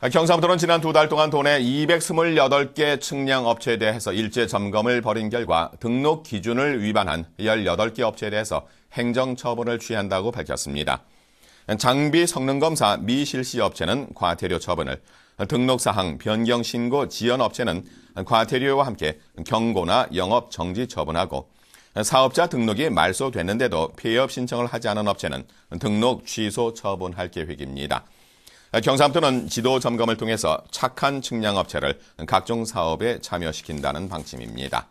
아, 경상북도는 지난 두 달 동안 돈의 228개 측량 업체에 대해서 일제 점검을 벌인 결과 등록 기준을 위반한 18개 업체에 대해서 행정처분을 취한다고 밝혔습니다. 장비 성능검사 미실시 업체는 과태료 처분을, 등록사항 변경 신고 지연 업체는 과태료와 함께 경고나 영업 정지 처분하고 사업자 등록이 말소됐는데도 폐업 신청을 하지 않은 업체는 등록 취소 처분할 계획입니다. 아, 경상북도는 지도 점검을 통해서 착한 측량업체를 각종 사업에 참여시킨다는 방침입니다.